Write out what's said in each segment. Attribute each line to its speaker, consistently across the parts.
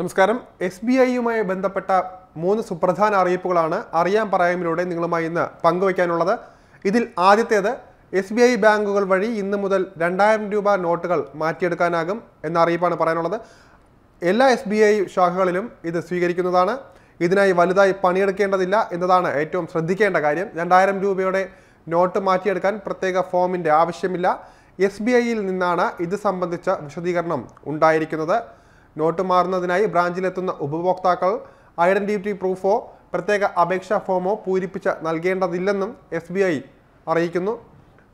Speaker 1: നമസ്കാരം S B ഐയുമായി ബന്ധപ്പെട്ട മൂന്ന് സുപ്രധാന അറിയിപ്പുകളാണ് അറിയാൻ പറയാമിലൂടെ നിങ്ങളുമായി ഇന്ന് പങ്കുവയ്ക്കാനുള്ളത് ഇതിൽ ആദ്യത്തേത് എസ് ബി ഐ ബാങ്കുകൾ വഴി ഇന്ന് മുതൽ രണ്ടായിരം രൂപ നോട്ടുകൾ മാറ്റിയെടുക്കാനാകും എന്ന അറിയിപ്പാണ് പറയാനുള്ളത് എല്ലാ എസ് ബി ഐ ശാഖകളിലും ഇത് സ്വീകരിക്കുന്നതാണ് ഇതിനായി വലുതായി പണിയെടുക്കേണ്ടതില്ല എന്നതാണ് ഏറ്റവും ശ്രദ്ധിക്കേണ്ട കാര്യം രണ്ടായിരം രൂപയുടെ നോട്ട് മാറ്റിയെടുക്കാൻ പ്രത്യേക ഫോമിൻ്റെ ആവശ്യമില്ല എസ് ബി ഐയിൽ നിന്നാണ് ഇത് സംബന്ധിച്ച വിശദീകരണം ഉണ്ടായിരിക്കുന്നത് നോട്ട് മാറുന്നതിനായി ബ്രാഞ്ചിലെത്തുന്ന ഉപഭോക്താക്കൾ ഐഡന്റിറ്റി പ്രൂഫോ പ്രത്യേക അപേക്ഷാ ഫോമോ പൂരിപ്പിച്ച് നൽകേണ്ടതില്ലെന്നും എസ് അറിയിക്കുന്നു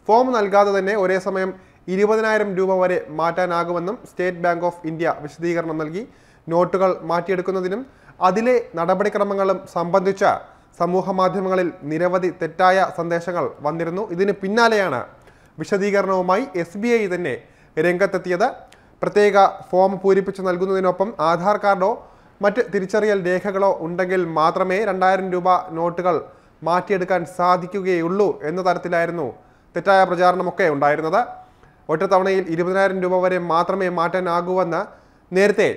Speaker 1: ഫോം നൽകാതെ തന്നെ ഒരേ സമയം ഇരുപതിനായിരം രൂപ വരെ മാറ്റാനാകുമെന്നും സ്റ്റേറ്റ് ബാങ്ക് ഓഫ് ഇന്ത്യ വിശദീകരണം നൽകി നോട്ടുകൾ മാറ്റിയെടുക്കുന്നതിനും അതിലെ നടപടിക്രമങ്ങളും സംബന്ധിച്ച സമൂഹ മാധ്യമങ്ങളിൽ നിരവധി തെറ്റായ സന്ദേശങ്ങൾ വന്നിരുന്നു ഇതിന് പിന്നാലെയാണ് വിശദീകരണവുമായി എസ് തന്നെ രംഗത്തെത്തിയത് പ്രത്യേക ഫോം പൂരിപ്പിച്ച് നൽകുന്നതിനൊപ്പം ആധാർ കാർഡോ മറ്റ് തിരിച്ചറിയൽ രേഖകളോ ഉണ്ടെങ്കിൽ മാത്രമേ രണ്ടായിരം രൂപ നോട്ടുകൾ മാറ്റിയെടുക്കാൻ സാധിക്കുകയുള്ളൂ എന്ന തരത്തിലായിരുന്നു തെറ്റായ പ്രചാരണമൊക്കെ ഉണ്ടായിരുന്നത് ഒറ്റത്തവണയിൽ ഇരുപതിനായിരം രൂപ വരെ മാത്രമേ മാറ്റാനാകൂവെന്ന് നേരത്തെ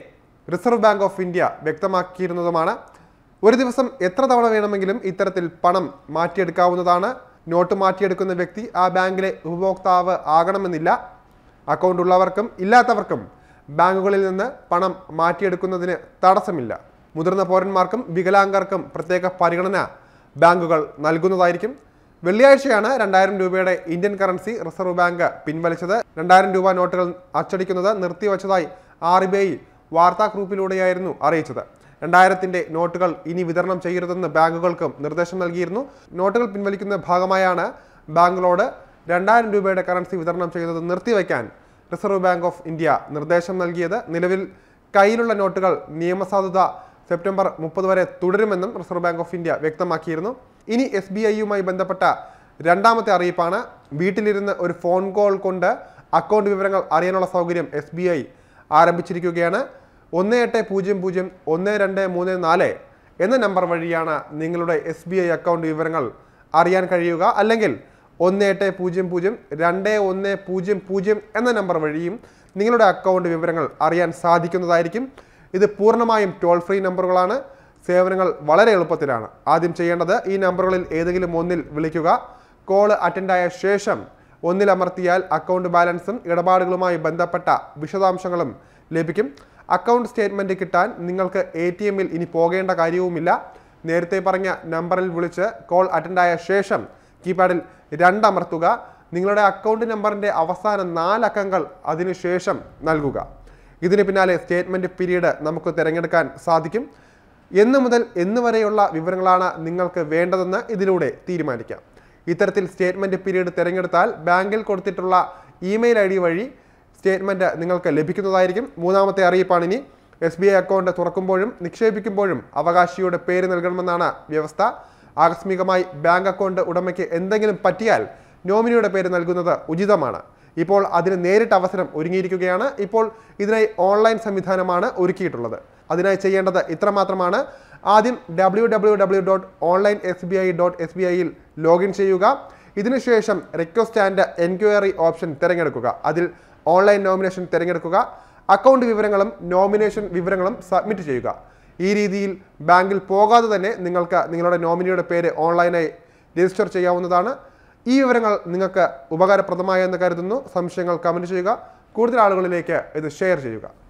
Speaker 1: റിസർവ് ബാങ്ക് ഓഫ് ഇന്ത്യ വ്യക്തമാക്കിയിരുന്നതുമാണ് ഒരു ദിവസം എത്ര തവണ വേണമെങ്കിലും ഇത്തരത്തിൽ പണം മാറ്റിയെടുക്കാവുന്നതാണ് നോട്ട് മാറ്റിയെടുക്കുന്ന വ്യക്തി ആ ബാങ്കിലെ ഉപഭോക്താവ് ആകണമെന്നില്ല അക്കൗണ്ട് ഉള്ളവർക്കും ഇല്ലാത്തവർക്കും ബാങ്കുകളിൽ നിന്ന് പണം മാറ്റിയെടുക്കുന്നതിന് തടസ്സമില്ല മുതിർന്ന പൗരന്മാർക്കും വികലാംഗർക്കും പ്രത്യേക പരിഗണന ബാങ്കുകൾ നൽകുന്നതായിരിക്കും വെള്ളിയാഴ്ചയാണ് രണ്ടായിരം രൂപയുടെ ഇന്ത്യൻ കറൻസി റിസർവ് ബാങ്ക് പിൻവലിച്ചത് രണ്ടായിരം രൂപ നോട്ടുകൾ അച്ചടിക്കുന്നത് നിർത്തിവച്ചതായി ആർ ബി ഐ ഗ്രൂപ്പിലൂടെയായിരുന്നു അറിയിച്ചത് രണ്ടായിരത്തിൻ്റെ നോട്ടുകൾ ഇനി വിതരണം ചെയ്യരുതെന്ന് ബാങ്കുകൾക്കും നിർദ്ദേശം നൽകിയിരുന്നു നോട്ടുകൾ പിൻവലിക്കുന്ന ഭാഗമായാണ് ബാങ്കുകളോട് രണ്ടായിരം രൂപയുടെ കറൻസി വിതരണം ചെയ്യുന്നത് നിർത്തിവെക്കാൻ റിസർവ് ബാങ്ക് ഓഫ് ഇന്ത്യ നിർദ്ദേശം നൽകിയത് നിലവിൽ കയ്യിലുള്ള നോട്ടുകൾ നിയമസാധുത സെപ്റ്റംബർ മുപ്പത് വരെ തുടരുമെന്നും റിസർവ് ബാങ്ക് ഓഫ് ഇന്ത്യ വ്യക്തമാക്കിയിരുന്നു ഇനി എസ് ബി ഐയുമായി ബന്ധപ്പെട്ട രണ്ടാമത്തെ അറിയിപ്പാണ് വീട്ടിലിരുന്ന് ഒരു ഫോൺ കോൾ കൊണ്ട് അക്കൗണ്ട് വിവരങ്ങൾ അറിയാനുള്ള സൗകര്യം എസ് ബി ഐ ആരംഭിച്ചിരിക്കുകയാണ് ഒന്ന് എട്ട് പൂജ്യം പൂജ്യം ഒന്ന് രണ്ട് മൂന്ന് നാല് എന്ന നമ്പർ വഴിയാണ് നിങ്ങളുടെ എസ് ബി ഐ അക്കൗണ്ട് വിവരങ്ങൾ അറിയാൻ കഴിയുക അല്ലെങ്കിൽ ഒന്ന് എട്ട് പൂജ്യം പൂജ്യം രണ്ട് ഒന്ന് പൂജ്യം പൂജ്യം എന്ന നമ്പർ വഴിയും നിങ്ങളുടെ അക്കൗണ്ട് വിവരങ്ങൾ അറിയാൻ സാധിക്കുന്നതായിരിക്കും ഇത് പൂർണ്ണമായും ടോൾ ഫ്രീ നമ്പറുകളാണ് സേവനങ്ങൾ വളരെ എളുപ്പത്തിലാണ് ആദ്യം ചെയ്യേണ്ടത് ഈ നമ്പറുകളിൽ ഏതെങ്കിലും ഒന്നിൽ വിളിക്കുക കോൾ അറ്റൻഡായ ശേഷം ഒന്നിൽ അമർത്തിയാൽ അക്കൗണ്ട് ബാലൻസും ഇടപാടുകളുമായി ബന്ധപ്പെട്ട വിശദാംശങ്ങളും ലഭിക്കും അക്കൗണ്ട് സ്റ്റേറ്റ്മെൻറ്റ് കിട്ടാൻ നിങ്ങൾക്ക് എ ടി എമ്മിൽ ഇനി പോകേണ്ട കാര്യവുമില്ല നേരത്തെ പറഞ്ഞ നമ്പറിൽ വിളിച്ച് കോൾ അറ്റൻഡായ ശേഷം കീപാഡിൽ രണ്ടമർത്തുക നിങ്ങളുടെ അക്കൗണ്ട് നമ്പറിൻ്റെ അവസാന നാലക്കങ്ങൾ അതിനുശേഷം നൽകുക ഇതിന് പിന്നാലെ സ്റ്റേറ്റ്മെൻറ്റ് പീരീഡ് നമുക്ക് തിരഞ്ഞെടുക്കാൻ സാധിക്കും എന്ന് മുതൽ എന്ന് വരെയുള്ള വിവരങ്ങളാണ് നിങ്ങൾക്ക് വേണ്ടതെന്ന് ഇതിലൂടെ തീരുമാനിക്കാം ഇത്തരത്തിൽ സ്റ്റേറ്റ്മെൻറ്റ് പീരീഡ് തിരഞ്ഞെടുത്താൽ ബാങ്കിൽ കൊടുത്തിട്ടുള്ള ഇമെയിൽ ഐ ഡി വഴി സ്റ്റേറ്റ്മെൻറ്റ് നിങ്ങൾക്ക് ലഭിക്കുന്നതായിരിക്കും മൂന്നാമത്തെ അറിയിപ്പാണ് ഇനി എസ് ബി ഐ അക്കൗണ്ട് തുറക്കുമ്പോഴും നിക്ഷേപിക്കുമ്പോഴും അവകാശിയുടെ പേര് നൽകണമെന്നാണ് വ്യവസ്ഥ ആകസ്മികമായി ബാങ്ക് അക്കൗണ്ട് ഉടമയ്ക്ക് എന്തെങ്കിലും പറ്റിയാൽ നോമിനിയുടെ പേര് നൽകുന്നത് ഉചിതമാണ് ഇപ്പോൾ അതിന് നേരിട്ട് അവസരം ഒരുങ്ങിയിരിക്കുകയാണ് ഇപ്പോൾ ഇതിനായി ഓൺലൈൻ സംവിധാനമാണ് ഒരുക്കിയിട്ടുള്ളത് അതിനായി ചെയ്യേണ്ടത് ഇത്രമാത്രമാണ് ആദ്യം W W W dot online S B I dot S B ഐയിൽ ലോഗിൻ ചെയ്യുക ഇതിനുശേഷം റിക്വസ്റ്റ് ആൻഡ് എൻക്വയറി ഓപ്ഷൻ തിരഞ്ഞെടുക്കുക അതിൽ ഓൺലൈൻ നോമിനേഷൻ തിരഞ്ഞെടുക്കുക അക്കൗണ്ട് വിവരങ്ങളും നോമിനേഷൻ വിവരങ്ങളും സബ്മിറ്റ് ചെയ്യുക ഈ രീതിയിൽ ബാങ്കിൽ പോകാതെ തന്നെ നിങ്ങൾക്ക് നിങ്ങളുടെ നോമിനിയുടെ പേര് ഓൺലൈനായി രജിസ്റ്റർ ചെയ്യാവുന്നതാണ് ഈ വിവരങ്ങൾ നിങ്ങൾക്ക് ഉപകാരപ്രദമായെന്ന് കരുതുന്നു സംശയങ്ങൾ കമൻറ്റ് ചെയ്യുക കൂടുതൽ ആളുകളിലേക്ക് ഇത് ഷെയർ ചെയ്യുക